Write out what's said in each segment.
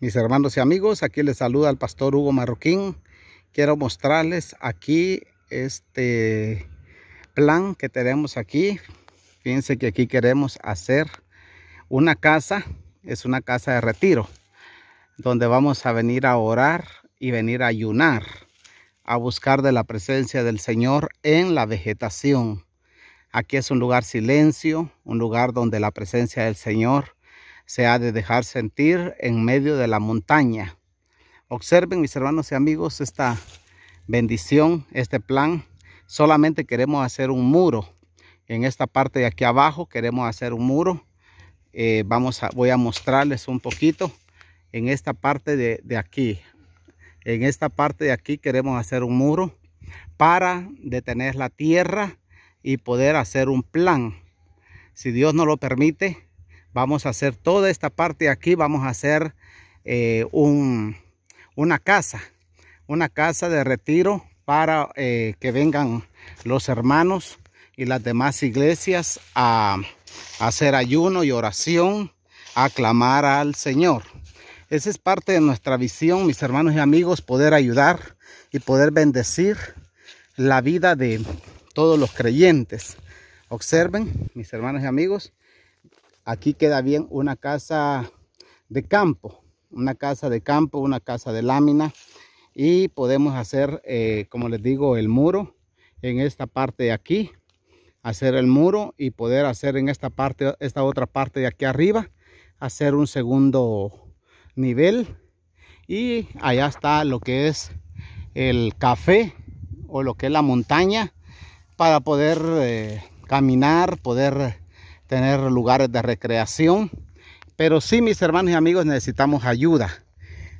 Mis hermanos y amigos, aquí les saluda el pastor Hugo Marroquín. Quiero mostrarles aquí este plan que tenemos aquí. Fíjense que aquí queremos hacer una casa, es una casa de retiro, donde vamos a venir a orar y venir a ayunar, a buscar de la presencia del Señor en la vegetación. Aquí es un lugar silencio, un lugar donde la presencia del Señor se ha de dejar sentir en medio de la montaña. Observen mis hermanos y amigos esta bendición, este plan. Solamente queremos hacer un muro. En esta parte de aquí abajo queremos hacer un muro. Eh, vamos a, voy a mostrarles un poquito en esta parte de, de aquí. En esta parte de aquí queremos hacer un muro para detener la tierra y poder hacer un plan. Si Dios no lo permite, Vamos a hacer toda esta parte aquí, vamos a hacer eh, una casa, una casa de retiro para eh, que vengan los hermanos y las demás iglesias a, a hacer ayuno y oración, a clamar al Señor. Esa es parte de nuestra visión, mis hermanos y amigos, poder ayudar y poder bendecir la vida de todos los creyentes. Observen, mis hermanos y amigos, aquí queda bien una casa de campo, una casa de campo, una casa de lámina y podemos hacer, eh, como les digo, el muro en esta parte de aquí, hacer el muro y poder hacer en esta parte, esta otra parte de aquí arriba, hacer un segundo nivel y allá está lo que es el café o lo que es la montaña para poder eh, caminar, poder tener lugares de recreación. Pero sí, mis hermanos y amigos, necesitamos ayuda.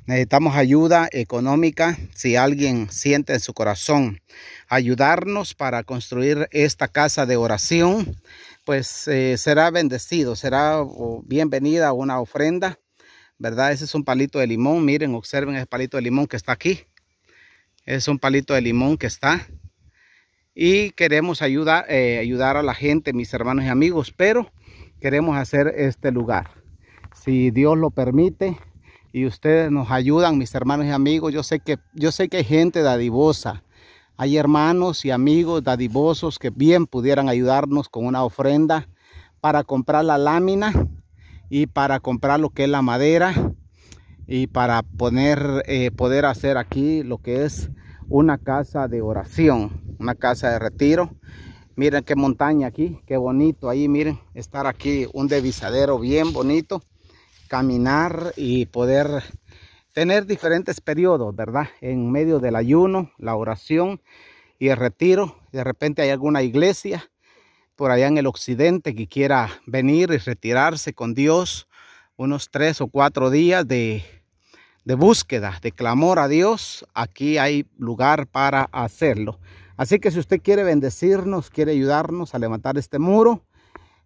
Necesitamos ayuda económica si alguien siente en su corazón ayudarnos para construir esta casa de oración, pues eh, será bendecido, será bienvenida una ofrenda, ¿verdad? Ese es un palito de limón, miren, observen el palito de limón que está aquí. Es un palito de limón que está y queremos ayudar, eh, ayudar a la gente, mis hermanos y amigos, pero queremos hacer este lugar. Si Dios lo permite y ustedes nos ayudan, mis hermanos y amigos, yo sé que, yo sé que hay gente dadivosa, hay hermanos y amigos dadivosos que bien pudieran ayudarnos con una ofrenda para comprar la lámina y para comprar lo que es la madera y para poner, eh, poder hacer aquí lo que es una casa de oración, una casa de retiro. Miren qué montaña aquí, qué bonito ahí, miren, estar aquí un devisadero bien bonito, caminar y poder tener diferentes periodos, ¿verdad? En medio del ayuno, la oración y el retiro. De repente hay alguna iglesia por allá en el occidente que quiera venir y retirarse con Dios unos tres o cuatro días de de búsqueda, de clamor a Dios, aquí hay lugar para hacerlo. Así que si usted quiere bendecirnos, quiere ayudarnos a levantar este muro,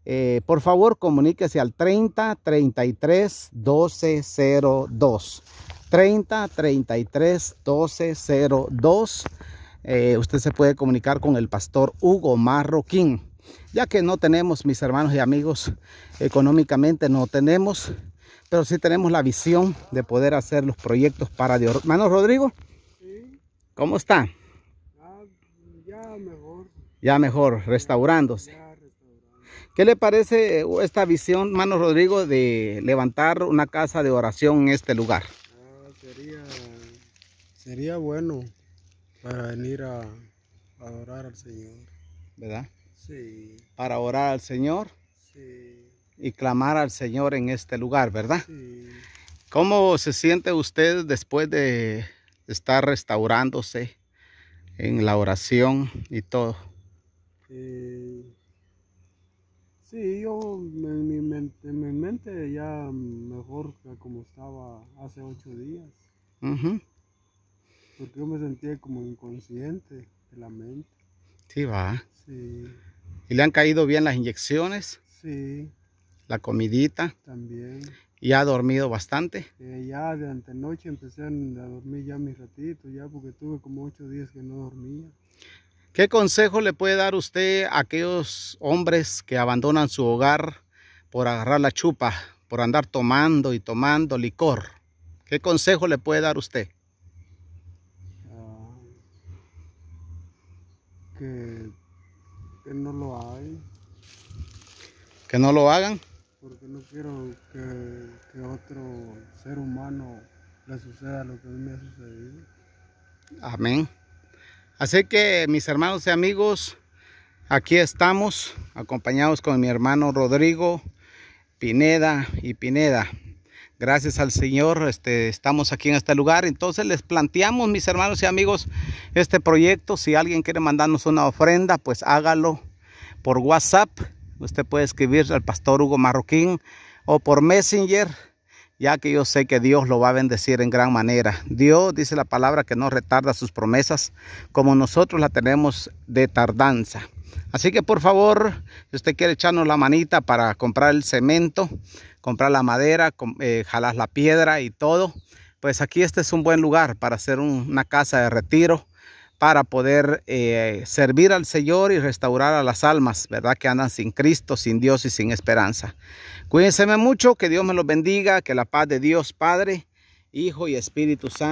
eh, por favor comuníquese al 30 33 1202. 30 33 1202. Eh, usted se puede comunicar con el pastor Hugo Marroquín. Ya que no tenemos, mis hermanos y amigos, económicamente no tenemos pero sí tenemos la visión de poder hacer los proyectos para Dios. Hermano Rodrigo, sí. ¿cómo está? Ah, ya mejor. Ya mejor, restaurándose. Ya ¿Qué le parece eh, esta visión, Mano Rodrigo, de levantar una casa de oración en este lugar? Ah, sería, bueno para venir a, a orar al Señor. ¿Verdad? Sí. Para orar al Señor. Sí y clamar al Señor en este lugar, ¿verdad? Sí. ¿Cómo se siente usted después de estar restaurándose en la oración y todo? Eh, sí, yo en mi, mente, ya mejor que como estaba hace ocho días. Porque yo me sentía como inconsciente de la mente. Sí, va. Sí. ¿Y le han caído bien las inyecciones? Sí la comidita. También. Y ha dormido bastante? Eh, ya de antenoche empecé a dormir ya mis ratito ya porque tuve como ocho días que no dormía. ¿Qué consejo le puede dar usted a aquellos hombres que abandonan su hogar por agarrar la chupa, por andar tomando y tomando licor? ¿Qué consejo le puede dar usted? Ah, que no lo hagan. ¿Que no lo hagan? porque no quiero que, otro ser humano le suceda lo que a mí me ha sucedido. Amén. Así que mis hermanos y amigos, aquí estamos acompañados con mi hermano Rodrigo Pineda y Pineda. Gracias al Señor, este, estamos aquí en este lugar. Entonces les planteamos, mis hermanos y amigos, este proyecto. Si alguien quiere mandarnos una ofrenda, pues hágalo por WhatsApp Usted puede escribir al pastor Hugo Marroquín o por Messenger, ya que yo sé que Dios lo va a bendecir en gran manera. Dios dice la palabra que no retarda sus promesas, como nosotros la tenemos de tardanza. Así que por favor, si usted quiere echarnos la manita para comprar el cemento, comprar la madera, eh, jalar la piedra y todo, pues aquí este es un buen lugar para hacer una casa de retiro para poder eh, servir al Señor y restaurar a las almas, ¿verdad? Que andan sin Cristo, sin Dios y sin esperanza. Cuídense mucho, que Dios me los bendiga, que la paz de Dios, Padre, Hijo y Espíritu Santo.